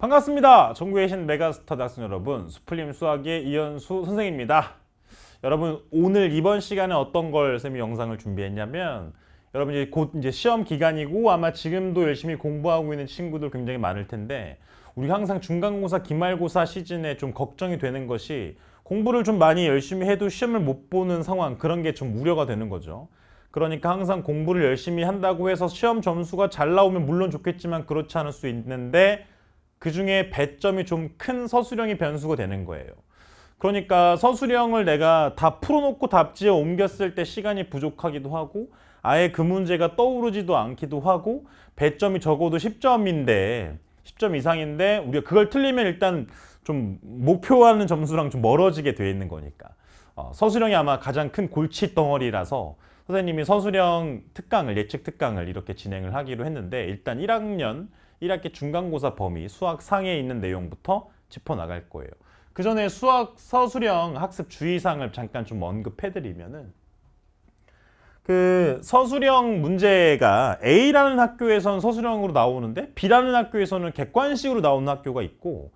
반갑습니다. 전국에 계신 메가스타 대학생 여러분, 수플림 수학의 이현수 선생입니다. 여러분, 오늘 이번 시간에 어떤 걸 쌤이 영상을 준비했냐면 여러분 이제 곧 이제 시험 기간이고 아마 지금도 열심히 공부하고 있는 친구들 굉장히 많을 텐데 우리 항상 중간고사, 기말고사 시즌에 좀 걱정이 되는 것이 공부를 좀 많이 열심히 해도 시험을 못 보는 상황 그런 게 좀 우려가 되는 거죠. 그러니까 항상 공부를 열심히 한다고 해서 시험 점수가 잘 나오면 물론 좋겠지만 그렇지 않을 수 있는데 그중에 배점이 좀 큰 서술형이 변수가 되는 거예요. 그러니까 서술형을 내가 다 풀어놓고 답지에 옮겼을 때 시간이 부족하기도 하고 아예 그 문제가 떠오르지도 않기도 하고 배점이 적어도 10점인데 10점 이상인데 우리가 그걸 틀리면 일단 좀 목표하는 점수랑 좀 멀어지게 돼 있는 거니까 어, 서술형이 아마 가장 큰 골칫 덩어리라서 선생님이 서술형 특강을 예측 특강을 이렇게 진행을 하기로 했는데 일단 1학년 1학기 중간고사 범위 수학 상에 있는 내용부터 짚어나갈 거예요. 그 전에 수학 서술형 학습 주의사항을 잠깐 좀 언급해드리면은 그 서술형 문제가 A라는 학교에서는 서술형으로 나오는데 B라는 학교에서는 객관식으로 나오는 학교가 있고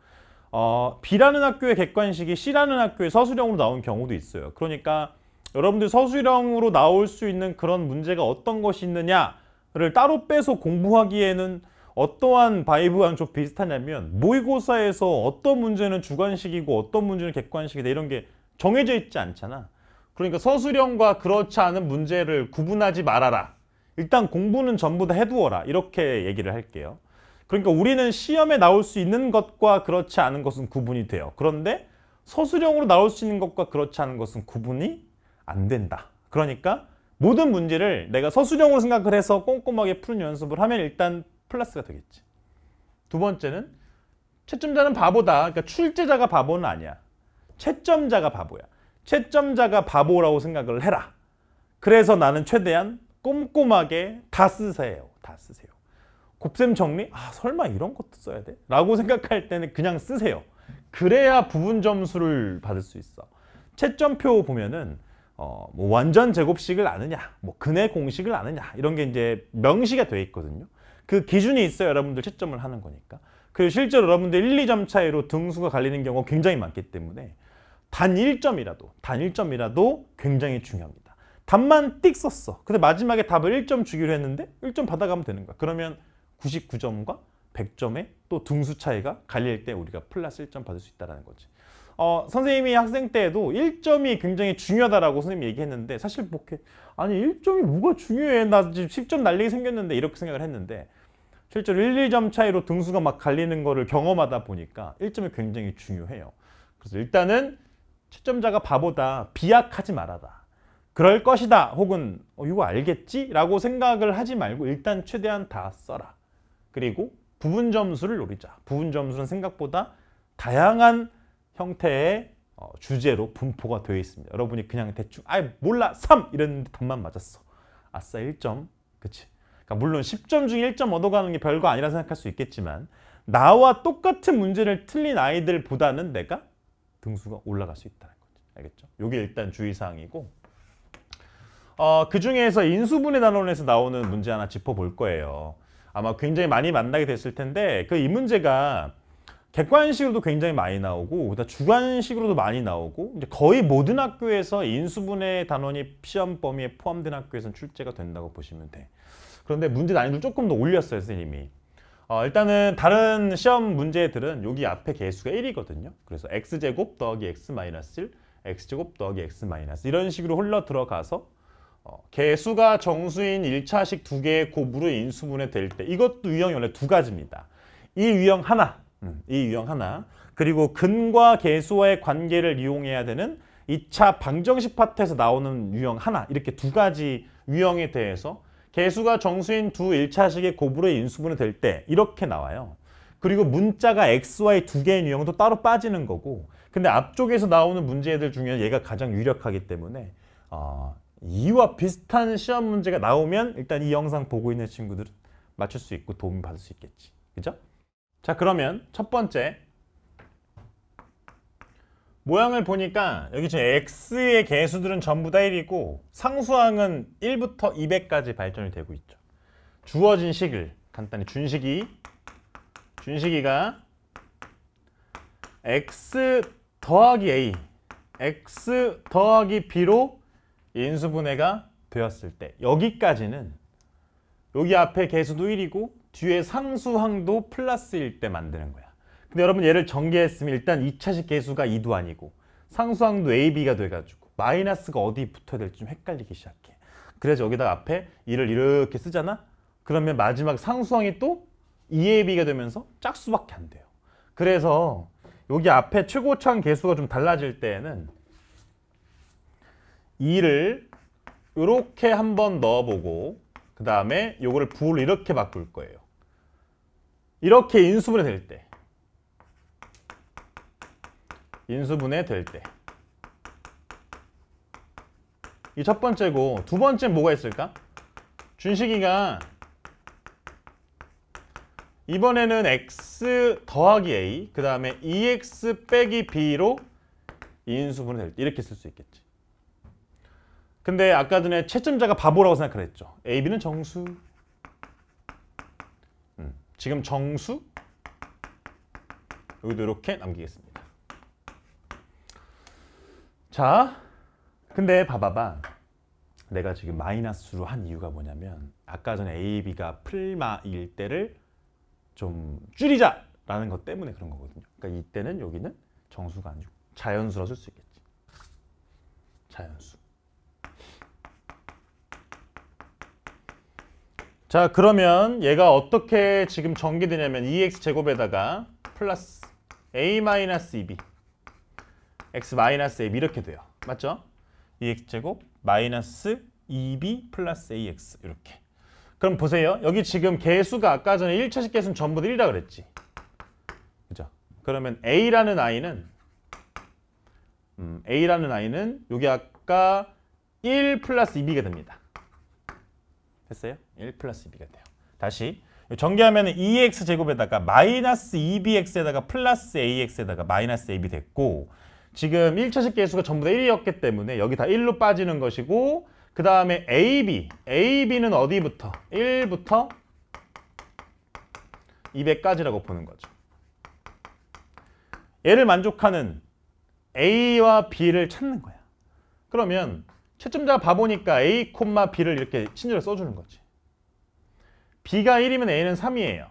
어, B라는 학교의 객관식이 C라는 학교의 서술형으로 나온 경우도 있어요. 그러니까 여러분들 서술형으로 나올 수 있는 그런 문제가 어떤 것이 있느냐를 따로 빼서 공부하기에는 어떠한 바이브랑 좀 비슷하냐면 모의고사에서 어떤 문제는 주관식이고 어떤 문제는 객관식이다 이런 게 정해져 있지 않잖아. 그러니까 서술형과 그렇지 않은 문제를 구분하지 말아라. 일단 공부는 전부 다 해두어라. 이렇게 얘기를 할게요. 그러니까 우리는 시험에 나올 수 있는 것과 그렇지 않은 것은 구분이 돼요. 그런데 서술형으로 나올 수 있는 것과 그렇지 않은 것은 구분이 안 된다. 그러니까 모든 문제를 내가 서술형으로 생각을 해서 꼼꼼하게 푸는 연습을 하면 일단 플러스가 되겠지. 두 번째는 채점자는 바보다. 그러니까 출제자가 바보는 아니야. 채점자가 바보야. 채점자가 바보라고 생각을 해라. 그래서 나는 최대한 꼼꼼하게 다 쓰세요. 다 쓰세요. 곱셈 정리? 아 설마 이런 것도 써야 돼? 라고 생각할 때는 그냥 쓰세요. 그래야 부분 점수를 받을 수 있어. 채점표 보면은 어, 뭐 완전 제곱식을 아느냐, 뭐 근의 공식을 아느냐 이런 게 이제 명시가 되어 있거든요. 그 기준이 있어요 여러분들 채점을 하는 거니까. 그 실제로 여러분들 1, 2점 차이로 등수가 갈리는 경우가 굉장히 많기 때문에 단 1점이라도 단 1점이라도 굉장히 중요합니다. 단만띡 썼어. 근데 마지막에 답을 1점 주기로 했는데 1점 받아가면 되는 거야. 그러면 99점과 100점의 또 등수 차이가 갈릴 때 우리가 플러스 1점 받을 수 있다는 거지. 어, 선생님이 학생 때에도 1점이 굉장히 중요하다라고 선생님이 얘기했는데 사실 뭐 이렇게 아니 1점이 뭐가 중요해 나 지금 10점 날리기 생겼는데 이렇게 생각을 했는데 실제로 1, 2점 차이로 등수가 막 갈리는 거를 경험하다 보니까 1점이 굉장히 중요해요. 그래서 일단은 채점자가 바보다 비약하지 말아라. 그럴 것이다 혹은 어, 이거 알겠지? 라고 생각을 하지 말고 일단 최대한 다 써라. 그리고 부분 점수를 노리자. 부분 점수는 생각보다 다양한 형태의 어, 주제로 분포가 되어 있습니다. 여러분이 그냥 대충 아예 몰라 3 이랬는데 답만 맞았어. 아싸 1점. 그치? 그러니까 물론 10점 중에 1점 얻어가는 게 별거 아니라 생각할 수 있겠지만 나와 똑같은 문제를 틀린 아이들보다는 내가 등수가 올라갈 수 있다는 거죠. 알겠죠? 요게 일단 주의사항이고 어, 그 중에서 인수분해 단원에서 나오는 문제 하나 짚어볼 거예요. 아마 굉장히 많이 만나게 됐을 텐데 그 이 문제가 객관식으로도 굉장히 많이 나오고 그다 음 주관식으로도 많이 나오고 이제 거의 모든 학교에서 인수분해 단원이 시험 범위에 포함된 학교에서는 출제가 된다고 보시면 돼. 그런데 문제 난이도 조금 더 올렸어요 선생님이. 어, 일단은 다른 시험 문제들은 여기 앞에 개수가 1이거든요. 그래서 x제곱 더하기 x 마이너스 1, x제곱 더하기 x 마이너스 이런 식으로 흘러 들어가서 어, 개수가 정수인 1차식 두 개의 곱으로 인수분해 될 때 이것도 유형이 원래 두 가지입니다. 이 유형 하나, 음, 이 유형 하나. 그리고 근과 개수와의 관계를 이용해야 되는 2차 방정식 파트에서 나오는 유형 하나. 이렇게 두 가지 유형에 대해서 개수가 정수인 두 1차식의 고으로의 인수분해 될 때 이렇게 나와요. 그리고 문자가 x, y 두 개의 유형도 따로 빠지는 거고 근데 앞쪽에서 나오는 문제들 중에 얘가 가장 유력하기 때문에 어, 이와 비슷한 시험 문제가 나오면 일단 이 영상 보고 있는 친구들은 맞출 수 있고 도움 받을 수 있겠지. 그죠? 자 그러면 첫 번째 모양을 보니까 여기 지금 x의 개수들은 전부 다 1이고 상수항은 1부터 200까지 발전이 되고 있죠. 주어진 식을 간단히 준식이 준식이가 x 더하기 a x 더하기 b로 인수분해가 되었을 때 여기까지는 여기 앞에 개수도 1이고 뒤에 상수항도 플러스일 때 만드는 거야. 근데 여러분 얘를 전개했으면 일단 2차식 계수가 2도 아니고 상수항도 AB가 돼가지고 마이너스가 어디 붙어야 될지 좀 헷갈리기 시작해. 그래서 여기다 앞에 1을 이렇게 쓰잖아? 그러면 마지막 상수항이 또 2AB가 되면서 짝수밖에 안 돼요. 그래서 여기 앞에 최고차항 계수가 좀 달라질 때에는 2를 이렇게 한 번 넣어보고 그 다음에 요거를 부를 이렇게 바꿀 거예요. 이렇게 인수분해 될 때, 인수분해 될 때. 이 첫 번째고, 두 번째 뭐가 있을까? 준식이가 이번에는 x 더하기 a, 그 다음에 e x 빼기 b로 인수분해 될때 이렇게 쓸 수 있겠지. 근데 아까 전에 채점자가 바보라고 생각을 했죠. ab는 정수, 지금 정수 여기도 이렇게 남기겠습니다. 자, 근데 봐봐봐. 내가 지금 마이너스로 한 이유가 뭐냐면 아까 전에 A, B가 풀마일 때를 좀 줄이자라는 것 때문에 그런 거거든요. 그러니까 이때는 여기는 정수가 아니고 자연수라 쓸수 있겠지. 자연수. 자 그러면 얘가 어떻게 지금 전개되냐면 EX 제곱에다가 플러스 A 마이너스 2B e X 마이너스 AB 이렇게 돼요. 맞죠? EX 제곱 마이너스 2B e 플러스 AX 이렇게 그럼 보세요. 여기 지금 개수가 아까 전에 1차식 개수는 전부 1이라 그랬지. 그죠? 그러면 A라는 아는 음, A라는 아는 여기 아까 1 플러스 2B가 e 됩니다. 됐어요? 1 플러스 2 b가 돼요. 다시 전개하면 2x 제곱에다가 마이너스 2bx에다가 플러스 ax에다가 마이너스 ab 됐고 지금 1차식 계수가 전부 다 1이었기 때문에 여기 다 1로 빠지는 것이고 그 다음에 AB, AB는 어디부터? 1부터 200까지라고 보는 거죠. 얘를 만족하는 A와 B를 찾는 거야. 그러면 채점자가 바보니까 A, B를 이렇게 친절히 써주는 거지. B가 1이면 A는 3이에요.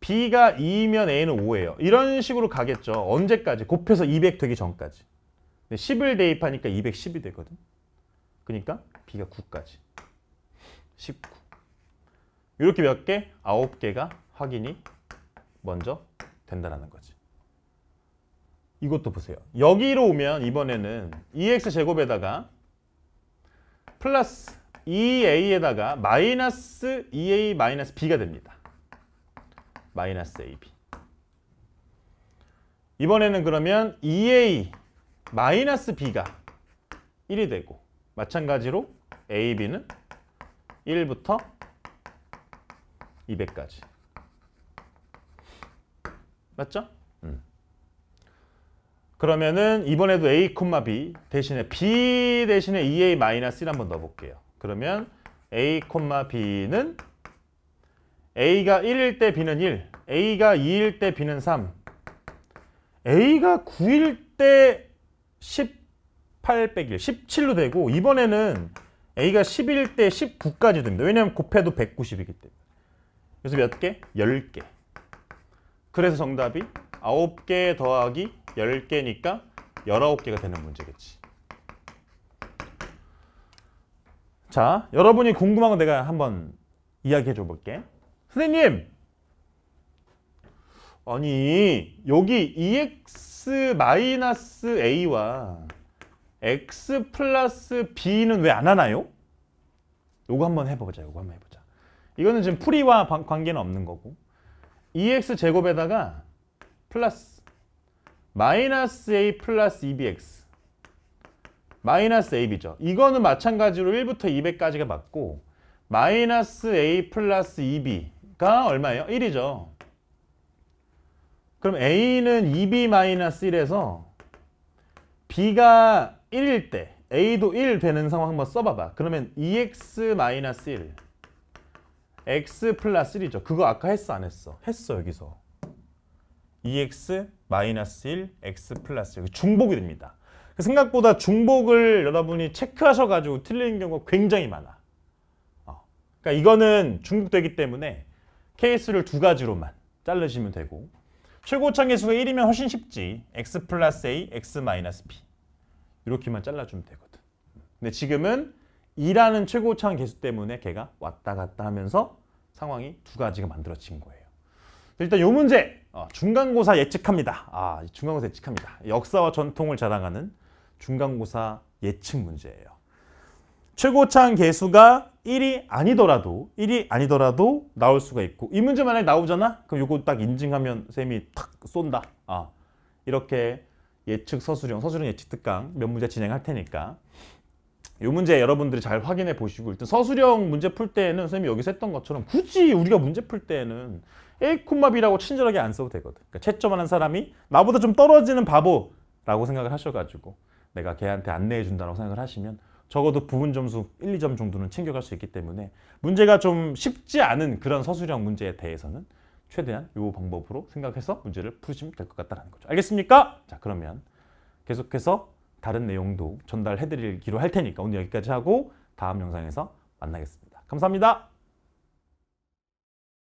B가 2이면 A는 5예요. 이런 식으로 가겠죠. 언제까지? 곱해서 200 되기 전까지. 10을 대입하니까 210이 되거든. 그러니까 B가 9까지. 19. 이렇게 몇 개? 9개가 확인이 먼저 된다는 거지. 이것도 보세요. 여기로 오면 이번에는 EX제곱에다가 플러스 EA에다가 마이너스 EA 마이너스 B가 됩니다. 마이너스 AB. 이번에는 그러면 EA 마이너스 B가 1이 되고 마찬가지로 AB는 1부터 200까지. 맞죠? 음. 그러면은 이번에도 A, B 대신에 B 대신에 e a c 마이너스 한번 넣어볼게요. 그러면 A, B는 A가 1일 때 B는 1, A가 2일 때 B는 3, A가 9일 때 18 빼기 17로 되고 이번에는 A가 11때 19까지 됩니다. 왜냐하면 곱해도 190이기 때문에. 그래서 몇 개? 10개. 그래서 정답이 9개 더하기 1 0개니까1 9 개가 되는 문제겠지. 자, 여러분이 궁금한 거 내가 한번 이야기해 줘 볼게. 선생님! 아니, 여기 EX A와 X 플러스 B는 왜 안 하나요? 요거 한번 해보자, 요거 한번 해보자. 이거는 지금 풀이와 관계는 없는 거고 EX 제곱에다가 플러스 마이너스 a 플러스 2bx e 마이너스 ab죠. 이거는 마찬가지로 1부터 200까지가 맞고 마이너스 a 플러스 2b가 e 얼마예요? 1이죠. 그럼 a는 2b e 마이너스 1에서 b가 1일 때 a도 1 되는 상황 한번 써봐봐. 그러면 2x 마이너스 1 x 플러스 1이죠. 그거 아까 했어 안 했어? 했어 여기서. 2x 마이너스 1, x 플러스 1 중복이 됩니다. 그러니까 생각보다 중복을 여러분이 체크하셔가지고 틀리는 경우가 굉장히 많아. 어. 그러니까 이거는 중복되기 때문에 케이스를 두 가지로만 자르시면 되고 최고차의 수가 1이면 훨씬 쉽지. x 플러스 a, x 마이너스 b 이렇게만 잘라주면 되거든. 근데 지금은 2라는 최고차 개수 때문에 걔가 왔다 갔다 하면서 상황이 두 가지가 만들어진 거예요. 일단 요 문제 어, 중간고사 예측합니다. 아, 중간고사 예측합니다. 역사와 전통을 자랑하는 중간고사 예측 문제예요. 최고창 개수가 1이 아니더라도 1이 아니더라도 나올 수가 있고 이 문제 만약에 나오잖아? 그럼 요거 딱 인증하면 쌤이 탁 쏜다. 아, 이렇게 예측 서술형, 서술형 예측 특강 몇 문제 진행할 테니까 이 문제 여러분들이 잘 확인해 보시고 일단 서술형 문제 풀 때는 에 선생님이 여기서 했던 것처럼 굳이 우리가 문제 풀 때는 에 A, 콤마 B라고 친절하게 안 써도 되거든. 그러니까 채점하는 사람이 나보다 좀 떨어지는 바보라고 생각을 하셔가지고 내가 걔한테 안내해 준다고 생각을 하시면 적어도 부분 점수 1, 2점 정도는 챙겨갈 수 있기 때문에 문제가 좀 쉽지 않은 그런 서술형 문제에 대해서는 최대한 이 방법으로 생각해서 문제를 푸시면 될 것 같다는 거죠. 알겠습니까? 자 그러면 계속해서 다른 내용도 전달해드리기로 할 테니까 오늘 여기까지 하고 다음 영상에서 만나겠습니다. 감사합니다.